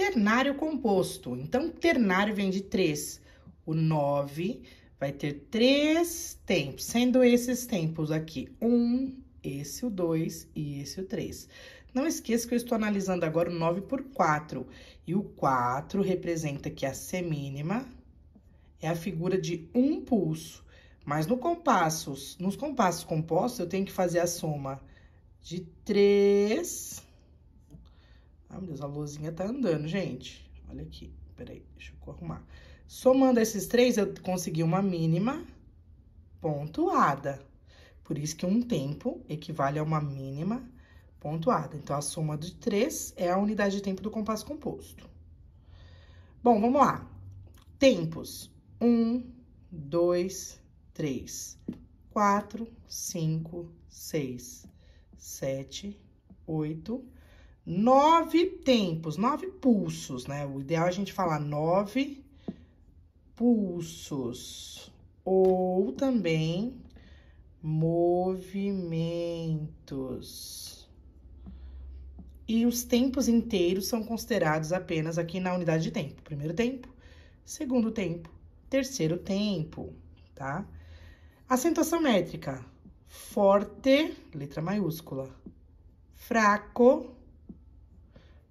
ternário composto. Então, ternário vem de três. O nove vai ter três tempos, sendo esses tempos aqui um, esse o dois e esse o três. Não esqueça que eu estou analisando agora o nove por quatro E o quatro representa que a semínima é a figura de um pulso. Mas no compassos, nos compassos compostos, eu tenho que fazer a soma de 3 Ai, meu Deus, a luzinha tá andando, gente. Olha aqui, peraí, deixa eu arrumar. Somando esses três, eu consegui uma mínima pontuada. Por isso que um tempo equivale a uma mínima pontuada. Então, a soma de três é a unidade de tempo do compasso composto. Bom, vamos lá. Tempos. Um, dois, três, quatro, cinco, seis, sete, oito nove tempos, nove pulsos, né? O ideal é a gente falar nove pulsos ou também movimentos. E os tempos inteiros são considerados apenas aqui na unidade de tempo. Primeiro tempo, segundo tempo, terceiro tempo, tá? Acentuação métrica. Forte, letra maiúscula. Fraco,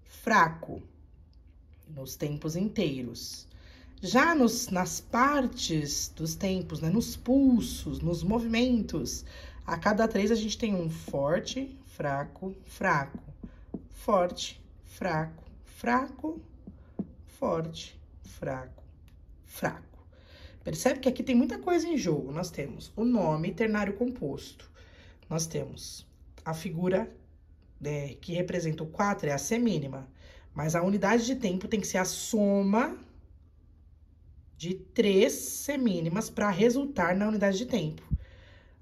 fraco nos tempos inteiros. Já nos, nas partes dos tempos, né, nos pulsos, nos movimentos, a cada três a gente tem um forte, fraco, fraco, forte, fraco, fraco, forte, fraco, fraco. Percebe que aqui tem muita coisa em jogo. Nós temos o nome ternário composto, nós temos a figura né, que representa o 4 é a C mínima. Mas a unidade de tempo tem que ser a soma de três C mínimas para resultar na unidade de tempo.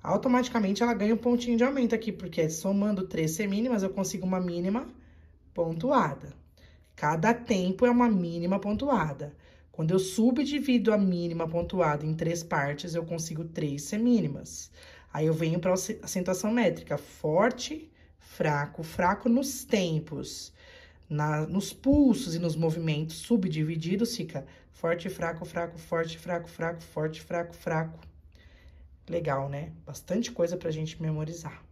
Automaticamente ela ganha um pontinho de aumento aqui, porque somando três C mínimas eu consigo uma mínima pontuada. Cada tempo é uma mínima pontuada. Quando eu subdivido a mínima pontuada em três partes, eu consigo três semínimas. Aí eu venho para a acentuação métrica, forte, fraco, fraco nos tempos, na, nos pulsos e nos movimentos subdivididos, fica forte, fraco, fraco, forte, fraco, fraco, forte, fraco, fraco. Legal, né? Bastante coisa pra gente memorizar.